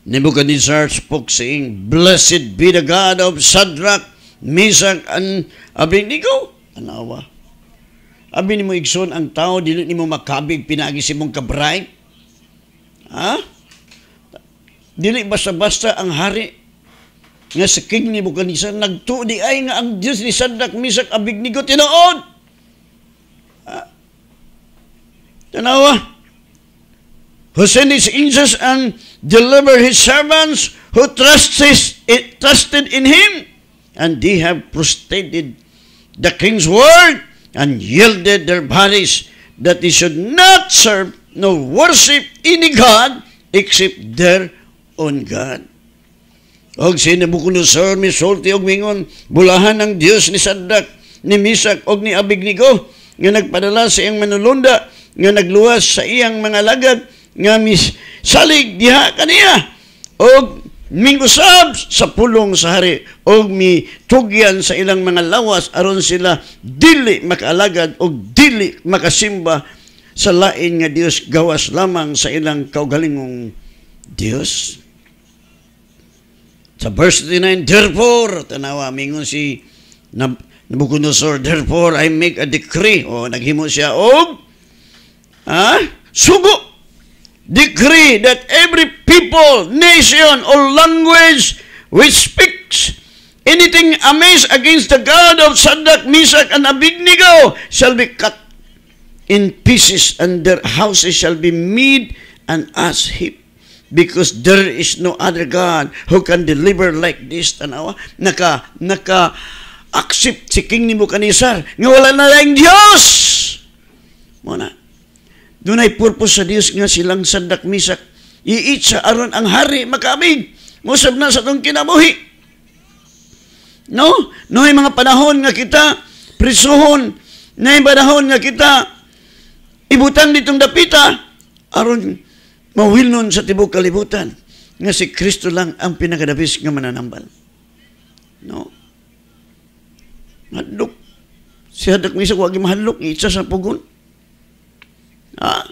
Nebuchadnezzar spoke saying, Blessed be the God of Shadrach, Meshach, and Abednego. Tanawa Abin nimo igsoon ang tao dili nimo makabig pinaagi si mong kabray. Ha? Dili basta-basta ang hari nga sa king ni kanisa nagtuo di ay nga ang Dios ni Sandak Misak abig Abignigo tinuod. Ha? Tanawa. who sent his angels and deliver his servants who trusted, trusted in him, and they have prostrated the king's word and yielded their bodies that they should not serve nor worship any God except their own God. Og si Nebuchadnezzar, misulti og mingon, bulahan ang Diyos ni Sadak, ni Misak og ni Abignigo, nga nagpadala sa iyang manulunda, nga nagluwas sa iyang mga lagad, nga misalig diha kaniya, og mingusab sa pulong sa hari o mi tugyan sa ilang mga lawas aron sila dili makaalagad o dili makasimba sa lain nga Dios gawas lamang sa ilang kaugalingong Dios sa verse 39 therefore tanawa mingon si Nabucodonosor therefore I make a decree o naghimo siya og ah, sugo decree that every people, nation, or language which speaks anything amiss against the God of Sadak, Meshach, and Abednego shall be cut in pieces, and their houses shall be made an ash heap. Because there is no other God who can deliver like this. Tanawa, naka, naka, accept si King Nebuchadnezzar nga wala na lang Diyos. Muna, doon ay purpose sa Dios nga silang sandak misak. Iit sa aron ang hari makaabig. Musab na sa tong kinabuhi. No? No mga panahon nga kita prisuhon, na panahon nga kita ibutan ditong dapita aron mawilnon sa tibok kalibutan nga si Kristo lang ang pinakadabis nga mananambal. No? Hadlok. Si Hadak Misa, huwag mahadlok. Isa sa pugon. Ah.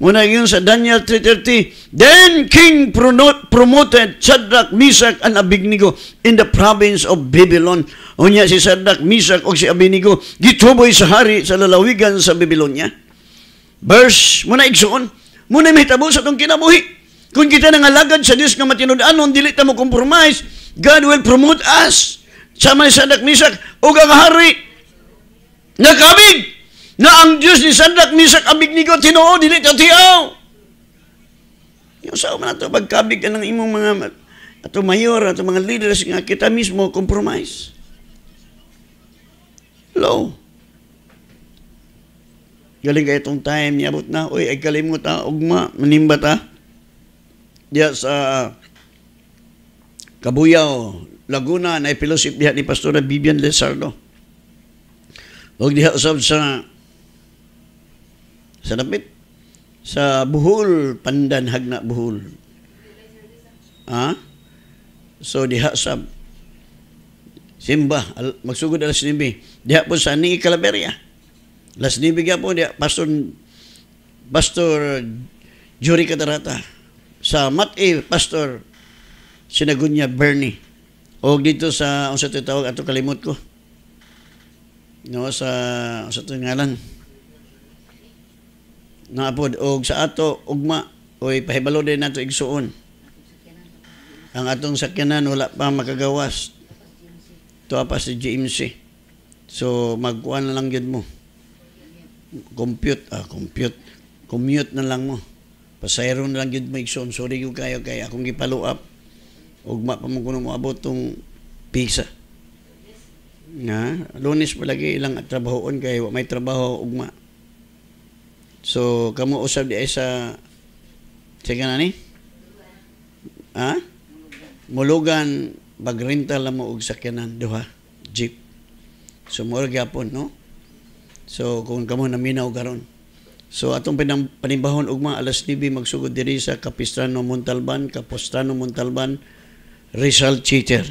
Una yun sa Daniel 3.30, Then King promoted Shadrach, Meshach, and Abignego in the province of Babylon. Unya si Shadrach, Meshach, o si Abednego, gituboy sa hari sa lalawigan sa Babylonia. Verse, muna igsoon, muna may tabo sa itong kinabuhi. Kung kita nangalagad sa Diyos nga matinudaanon, dili ta mo compromise, God will promote us. Sama ni Shadrach, Meshach, o ang hari, nakabig, na ang Diyos ni Sandak Misak Abignigo tinoo dili ta tiaw. Yung sa man ato pagkabig ng imong mga ato mayor ato mga leaders nga kita mismo compromise. Low. Galing kay itong time niyabot na oy ay kalimot ta ugma manimba ta. Diya sa Kabuyao, Laguna, na ipilosip diha ni Pastora Bibian Lesardo. Huwag diha usab sa sa napit? Sa buhol, pandan hagna buhol. Ha? So diha sa simbah magsugod alas nibi. Diha po sa ni Calaveria. Alas nibi po diha, pastor, pastor Jury Katarata. Sa Mati, pastor, Sinagunya Bernie. O dito sa, ang tawag, ato kalimot ko. No, sa, sa ngalan napod og sa ato ugma oy pahibalo din nato igsuon ang atong sakyanan wala pa makagawas to pa si GMC so magkuan na lang yun mo compute ah compute commute na lang mo pasayro na lang yun mo igsuon sorry ko kayo kay akong gipalo up ugma pa mo kuno mo abot tong pizza nga lunes pa lagi ilang trabahoon kay may trabaho ugma So, kamo usab di sa sige na ni? Ha? Mulugan bagrenta lang mo og sakyanan duha jeep. So mo gyapon no. So kung kamo naminaw garon. So atong pinang panimbahon ugma alas 9 magsugod diri sa Kapistrano Montalban, Kapostrano Montalban, Rizal Cheater.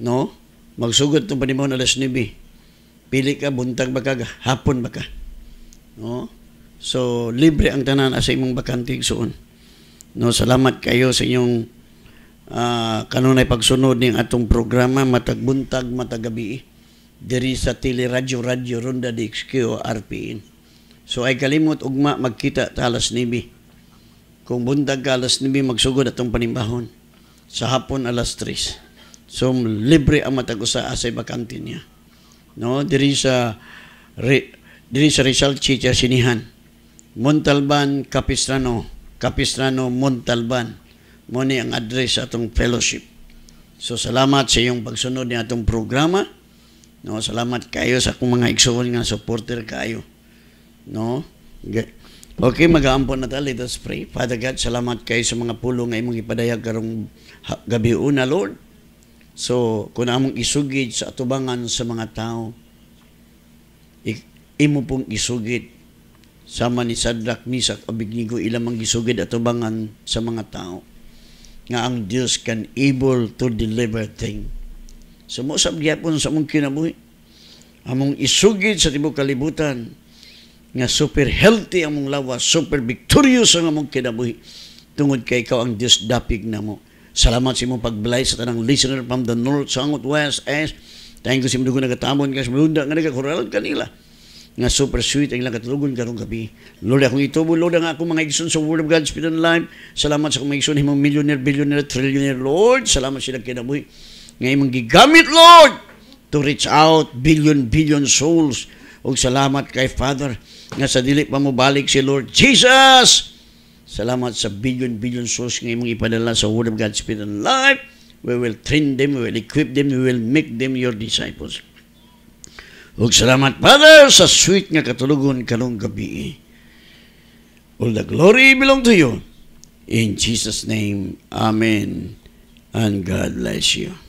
No? Magsugod tong panimahon alas 9. Pili ka buntag baka hapon baka. No? So, libre ang tanan sa imong bakante suon. No, salamat kayo sa inyong uh, kanunay pagsunod ning atong programa Matag Buntag, Matag Gabi diri sa Teleradyo Radyo Ronda DXQ RPN. So ay kalimot ugma magkita ta alas nibi. Kung buntag ka alas nibi magsugod atong panimbahon sa hapon alas 3. So libre ang matag usa asay bakante niya. No, diri sa re, diri sa Rizal Chicha Sinihan. Montalban, Capistrano, Capistrano, Montalban. Muni ang address sa atong fellowship. So salamat sa iyong pagsunod ni atong programa. No, salamat kayo sa akong mga igsoon nga supporter kayo. No? Okay, mag-aampon na tayo. Let us pray. Father God, salamat kayo sa mga pulong ay mong ipadayag karong gabi una, Lord. So, kung among isugid sa atubangan sa mga tao, imo pong isugid sama ni Sadrach, Misak, Abignigo, ilang mang gisugid at ubangan sa mga tao nga ang Dios can able to deliver thing. So mo sab sa mong kinabuhi. Among isugid sa tibuok kalibutan nga super healthy ang mong lawas, super victorious ang among kinabuhi tungod kay ikaw ang Dios dapig namo. Salamat sa imong pagbalay sa tanang listener from the north, south, west, east. Thank you sa imong dugo nagatamon kay sa nga nagakoralon kanila nga super sweet ang ilang katulugon karong gabi. Lord, akong itubo, Lord, ang akong mga igsoon sa Word of God, Spirit and Life. Salamat sa akong mga igsoon, himong millionaire, billionaire, trillionaire, Lord. Salamat sila kinabuhi. Nga imong gigamit, Lord, to reach out billion, billion souls. O salamat kay Father, nga sa dili pa mo balik si Lord Jesus. Salamat sa billion, billion souls nga imong ipadala sa Word of God, Spirit and Life. We will train them, we will equip them, we will make them your disciples. Ug salamat, Father, sa sweet nga katulugon kanong gabi. All the glory belong to you. In Jesus' name, Amen. And God bless you.